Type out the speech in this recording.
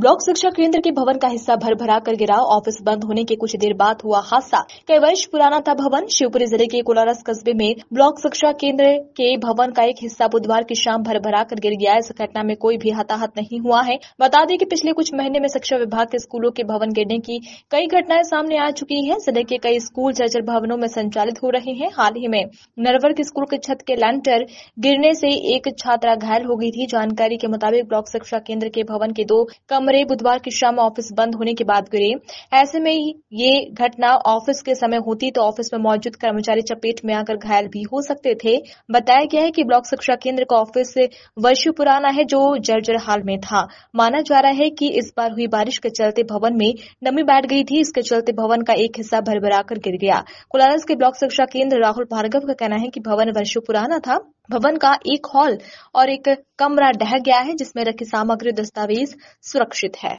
block शिक्षा केंद्र के भवन का हिस्सा भर भरा कर गिरा ऑफिस बंद होने के कुछ देर बाद हुआ हादसा कई वर्ष पुराना था भवन शिवपुरी जिले के कोलारस कस्बे में ब्लॉक शिक्षा केंद्र के भवन का एक हिस्सा बुधवार की शाम भर भरा कर गिर गया इस घटना में कोई भी हताहत नहीं हुआ है बता दें कि पिछले कुछ महीने में शिक्षा विभाग के स्कूलों के भवन गिरने की कई घटनाएं सामने आ चुकी है जिले के कई स्कूल जर्जर भवनों में संचालित हो रहे हैं हाल ही में नरवर के स्कूल के छत के लैंटर गिरने से एक छात्रा घायल हो गई थी जानकारी के मुताबिक ब्लॉक शिक्षा केंद्र के भवन के दो कमरे कमरे बुधवार की शाम ऑफिस बंद होने के बाद गिरे ऐसे में ये घटना ऑफिस के समय होती तो ऑफिस में मौजूद कर्मचारी चपेट में आकर घायल भी हो सकते थे बताया गया है कि ब्लॉक शिक्षा केंद्र का ऑफिस वर्षों पुराना है जो जर्जर हाल में था माना जा रहा है कि इस बार हुई बारिश के चलते भवन में नमी बैठ गई थी इसके चलते भवन का एक हिस्सा भरभराकर गिर गया कोलारस के ब्लॉक शिक्षा केंद्र राहुल भार्गव का कहना है कि भवन वर्षों पुराना था भवन का एक हॉल और एक कमरा ढह गया है जिसमें रखी सामग्री दस्तावेज सुरक्षित है